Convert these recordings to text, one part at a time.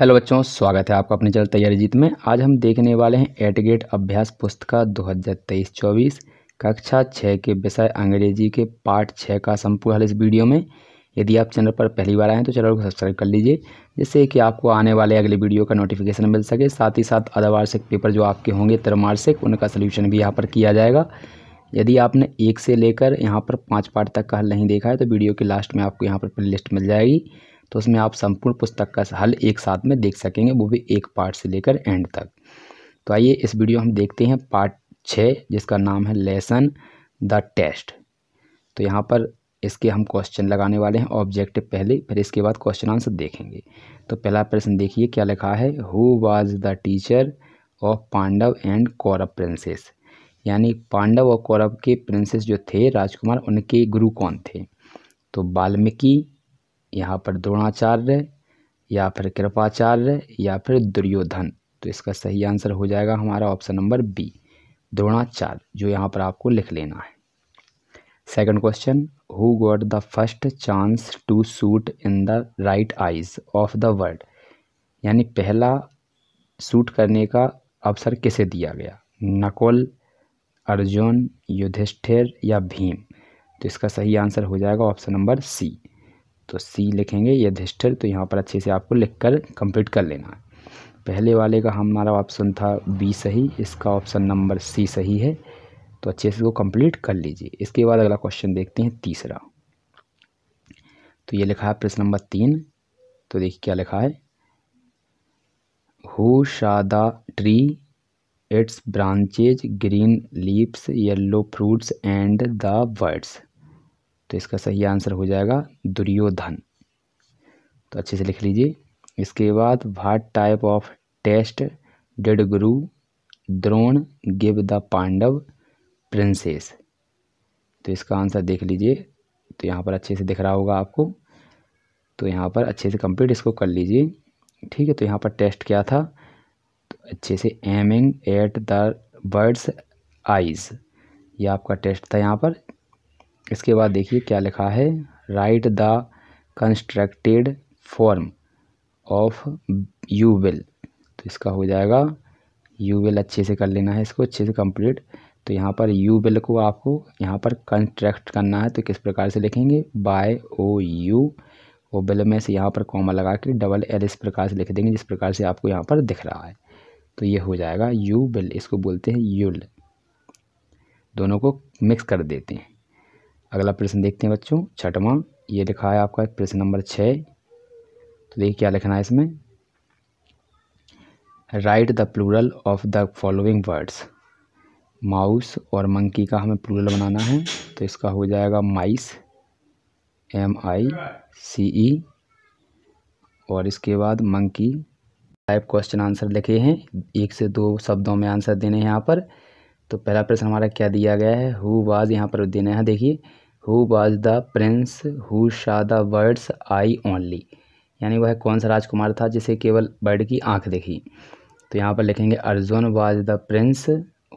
hello बच्चों स्वागत है आपका अपने चैनल तैयारी जीत में आज हम देखने वाले हैं एट गेट अभ्यास पुस्तिका दो हज़ार तेईस चौबीस कक्षा छः के विषय अंग्रेजी के पार्ट छः का संपूर्ण हल इस वीडियो में यदि आप चैनल पर पहली बार आए हैं तो चैनल को सब्सक्राइब कर लीजिए जिससे कि आपको आने वाले अगले वीडियो का नोटिफिकेशन मिल सके साथ ही साथ अर्धवार्षिक पेपर जो आपके होंगे त्रिमार्षिक उनका सोल्यूशन भी यहाँ पर किया जाएगा यदि आपने एक से लेकर यहाँ पर पाँच पार्ट तक का हल नहीं देखा है तो वीडियो के लास्ट में आपको यहाँ पर प्ले लिस्ट मिल जाएगी तो उसमें आप संपूर्ण पुस्तक का हल एक साथ में देख सकेंगे वो भी एक पार्ट से लेकर एंड तक तो आइए इस वीडियो हम देखते हैं पार्ट छः जिसका नाम है लेसन द टेस्ट तो यहाँ पर इसके हम क्वेश्चन लगाने वाले हैं ऑब्जेक्टिव पहले फिर इसके बाद क्वेश्चन आंसर देखेंगे तो पहला प्रश्न देखिए क्या लिखा है who was the teacher of Pandav and Kaurav princes यानी पांडव और कौरव के प्रिंसेस जो थे राजकुमार उनके गुरु कौन थे तो वाल्मीकि यहाँ पर द्रोणाचार्य या फिर कृपाचार्य या फिर दुर्योधन तो इसका सही आंसर हो जाएगा हमारा ऑप्शन नंबर बी द्रोणाचार्य जो यहाँ पर आपको लिख लेना है second question who got the first chance to shoot in the right eyes of the world यानी पहला सूट करने का अवसर किसे दिया गया नकुल अर्जुन युधिष्ठिर या भीम तो इसका सही आंसर हो जाएगा ऑप्शन नंबर सी तो सी लिखेंगे यधिष्ठिर तो यहाँ पर अच्छे से आपको लिख कर कंप्लीट कर लेना है पहले वाले का हमारा ऑप्शन था बी सही इसका ऑप्शन नंबर सी सही है तो अच्छे से इसको कंप्लीट कर लीजिए इसके बाद अगला क्वेश्चन देखते हैं तीसरा तो ये लिखा है प्रश्न नंबर तीन तो देखिए क्या लिखा है who saw the tree its branches green leaves yellow fruits and the birds तो इसका सही आंसर हो जाएगा दुर्योधन तो अच्छे से लिख लीजिए इसके बाद what type of test did guru Drona give the Pandav princes तो इसका आंसर देख लीजिए तो यहाँ पर अच्छे से दिख रहा होगा आपको तो यहाँ पर अच्छे से कंप्लीट इसको कर लीजिए ठीक है तो यहाँ पर टेस्ट क्या था तो अच्छे से aiming at the birds eyes ये आपका टेस्ट था यहाँ पर इसके बाद देखिए क्या लिखा है write the constructed form of you will तो इसका हो जाएगा यू विल अच्छे से कर लेना है इसको अच्छे से कंप्लीट तो यहाँ पर यू विल को आपको यहाँ पर कंस्ट्रक्ट करना है तो किस प्रकार से लिखेंगे by O U O bill में से यहाँ पर कॉमा लगा के डबल एल इस प्रकार से लिख देंगे जिस प्रकार से आपको यहाँ पर दिख रहा है तो ये हो जाएगा यू बिल इसको बोलते हैं यूल दोनों को मिक्स कर देते हैं अगला प्रश्न देखते हैं बच्चों छठवां ये लिखा है आपका प्रश्न नंबर छः तो देखिए क्या लिखना है इसमें write the plural of the following words mouse और मंकी का हमें प्लूरल बनाना है तो इसका हो जाएगा माइस एम आई सी ई और इसके बाद मंकी टाइप क्वेश्चन आंसर लिखे हैं एक से दो शब्दों में आंसर देने हैं यहाँ पर तो पहला प्रश्न हमारा क्या दिया गया है हु वाज यहाँ पर देना है देखिए who was the prince who saw the birds eye only यानी वह कौन सा राजकुमार था जिसे केवल बर्ड की आंख देखी तो यहाँ पर लिखेंगे Arjun was the prince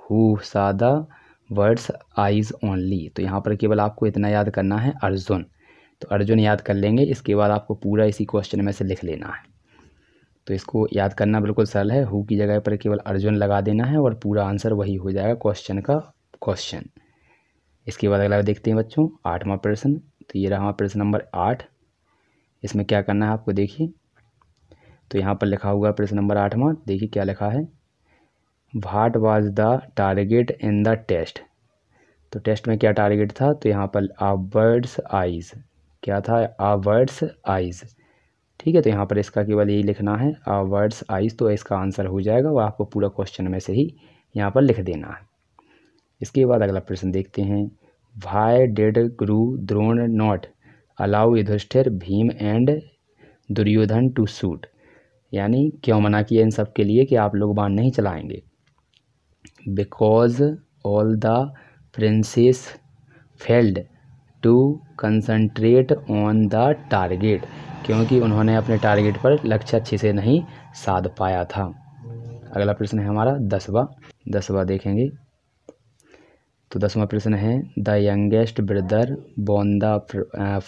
who saw the birds eyes only तो यहाँ पर केवल आपको इतना याद करना है अर्जुन तो अर्जुन याद कर लेंगे इसके बाद आपको पूरा इसी क्वेश्चन में से लिख लेना है तो इसको याद करना बिल्कुल सरल है हु की जगह पर केवल अर्जुन लगा देना है और पूरा आंसर वही हो जाएगा क्वेश्चन का क्वेश्चन इसके बाद अगला देखते हैं बच्चों आठवां प्रश्न तो ये रहा प्रश्न नंबर आठ इसमें क्या करना है आपको देखिए तो यहाँ पर लिखा हुआ प्रश्न नंबर आठवां देखिए क्या लिखा है what was the target in the test तो टेस्ट में क्या टारगेट था तो यहाँ पर आ वर्ड्स आइज क्या था आ वर्ड्स आइज़ ठीक है तो यहाँ पर इसका केवल यही लिखना है वर्ड्स आइज तो इसका आंसर हो जाएगा वह आपको पूरा क्वेश्चन में से ही यहाँ पर लिख देना है इसके बाद अगला प्रश्न देखते हैं why did guru Drona not allow Yudhishthir Bheem and Duryodhan to shoot यानी क्यों मना किया इन सब के लिए कि आप लोग बाण नहीं चलाएंगे because all the princes failed to concentrate on the target क्योंकि उन्होंने अपने टारगेट पर लक्ष्य अच्छे से नहीं साध पाया था अगला प्रश्न है हमारा दसवा दसवा देखेंगे तो दसवा प्रश्न है the youngest brother won the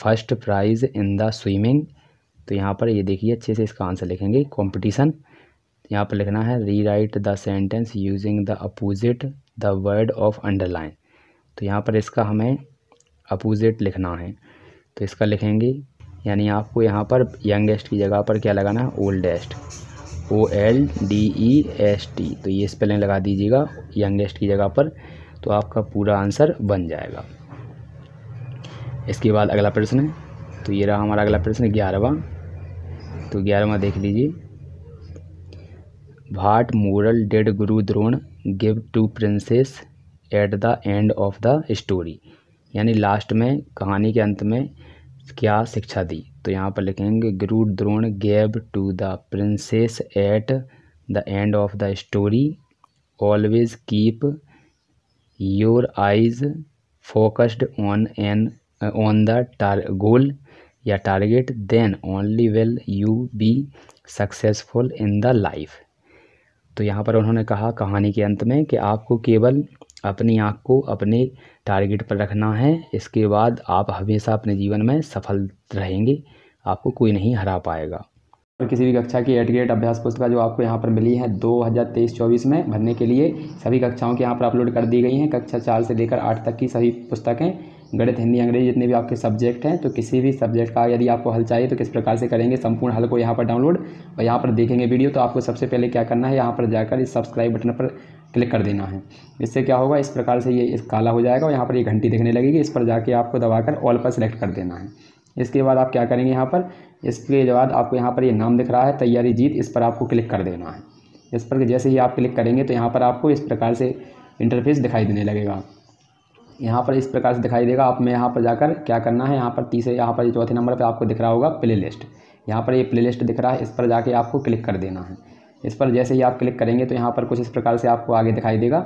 first prize in the swimming तो यहाँ पर ये देखिए अच्छे से इसका आंसर लिखेंगे कॉम्पिटिशन यहाँ पर लिखना है rewrite the sentence using the opposite the word of underline तो यहाँ पर इसका हमें अपोज़िट लिखना है तो इसका लिखेंगे यानी आपको यहाँ पर यंगेस्ट की जगह पर क्या लगाना है oldest O L D E S T तो ये स्पेलिंग लगा दीजिएगा यंगेस्ट की जगह पर तो आपका पूरा आंसर बन जाएगा इसके बाद अगला प्रश्न है तो ये रहा हमारा अगला प्रश्न ग्यारहवा तो ग्यारहवा देख लीजिए भाट moral did guru Drona give to princes at the end of the story यानी लास्ट में कहानी के अंत में क्या शिक्षा दी तो यहाँ पर लिखेंगे guru Drona gave to the princes at the end of the story always keep your eyes focused on an on the goal या target then only will you be successful in the life तो यहाँ पर उन्होंने कहा कहानी के अंत में कि आपको केवल अपनी आँख को अपने टारगेट पर रखना है इसके बाद आप हमेशा अपने जीवन में सफल रहेंगे आपको कोई नहीं हरा पाएगा और किसी भी कक्षा की एट ग्रेड अभ्यास पुस्तिका जो आपको यहाँ पर मिली है 2023-24 में भरने के लिए सभी कक्षाओं के यहाँ पर अपलोड कर दी गई हैं कक्षा चार से लेकर आठ तक की सभी पुस्तकें गणित हिंदी अंग्रेजी जितने भी आपके सब्जेक्ट हैं तो किसी भी सब्जेक्ट का यदि आपको हल चाहिए तो किस प्रकार से करेंगे संपूर्ण हल को यहाँ पर डाउनलोड और यहाँ पर देखेंगे वीडियो तो आपको सबसे पहले क्या करना है यहाँ पर जाकर इस सब्सक्राइब बटन पर क्लिक कर देना है इससे क्या होगा इस प्रकार से ये इस काला हो जाएगा और यहाँ पर ये घंटी दिखने लगेगी इस पर जाके आपको दबाकर ऑल पर सेलेक्ट कर देना है इसके बाद आप क्या करेंगे यहाँ पर इसके बाद आपको यहाँ पर ये नाम दिख रहा है तैयारी जीत इस पर आपको क्लिक कर देना है इस पर जैसे ही आप क्लिक करेंगे तो यहाँ पर आपको इस प्रकार से इंटरफेस दिखाई देने लगेगा यहाँ पर इस प्रकार से दिखाई देगा आप में यहाँ पर जाकर क्या करना है यहाँ पर तीसरे यहाँ पर चौथे नंबर पर आपको दिख रहा होगा प्ले लिस्ट यहाँ पर ये प्ले लिस्ट दिख रहा है इस पर जाके आपको क्लिक कर देना है इस पर जैसे ही आप क्लिक करेंगे तो यहाँ पर कुछ इस प्रकार से आपको आगे दिखाई देगा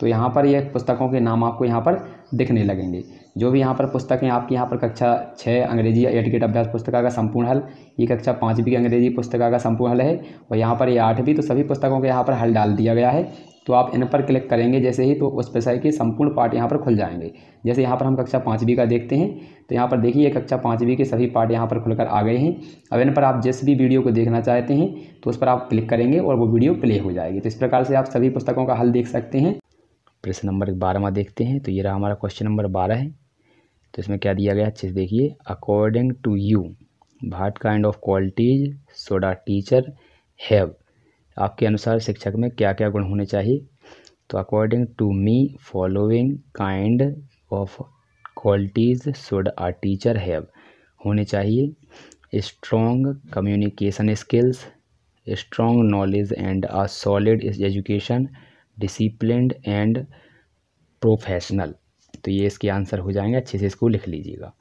तो यहाँ पर ये पुस्तकों के नाम आपको यहाँ पर दिखने लगेंगे जो भी यहाँ पर पुस्तकें आपकी यहाँ पर कक्षा छः अंग्रेजी एटिकेट अभ्यास पुस्तका का संपूर्ण हल ये कक्षा पाँचवीं की अंग्रेजी पुस्तका का संपूर्ण हल है और यहाँ पर ये आठवीं तो सभी पुस्तकों के यहाँ पर हल डाल दिया गया है तो आप इन पर क्लिक करेंगे जैसे ही तो उस विषय के संपूर्ण पार्ट यहाँ पर खुल जाएंगे जैसे यहाँ पर हम कक्षा पाँचवीं का देखते हैं तो यहाँ पर देखिए कक्षा पाँचवीं के सभी पार्ट यहाँ पर खुलकर आ गए हैं अब इन पर आप जिस भी वीडियो को देखना चाहते हैं तो उस पर आप क्लिक करेंगे और वो वीडियो प्ले हो जाएगी तो इस प्रकार से आप सभी पुस्तकों का हल देख सकते हैं प्रश्न नंबर बारहवा देखते हैं तो ये रहा हमारा क्वेश्चन नंबर बारह है तो इसमें क्या दिया गया अच्छे से देखिए according to you what kind of qualities should a teacher have आपके अनुसार शिक्षक में क्या क्या गुण होने चाहिए तो according to me following kind of qualities should a teacher have होने चाहिए strong communication skills strong knowledge and a solid education discipline and professional तो ये इसके आंसर हो जाएंगे अच्छे से इसको लिख लीजिएगा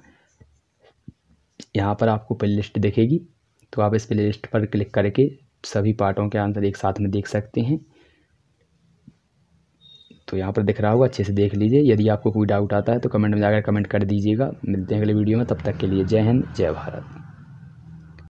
यहाँ पर आपको प्ले लिस्ट दिखेगी तो आप इस प्ले लिस्ट पर क्लिक करके सभी पार्टों के आंसर एक साथ में देख सकते हैं तो यहाँ पर दिख रहा होगा अच्छे से देख लीजिए यदि आपको कोई डाउट आता है तो कमेंट में जाकर कमेंट कर दीजिएगा मिलते हैं अगले वीडियो में तब तक के लिए जय हिंद जय भारत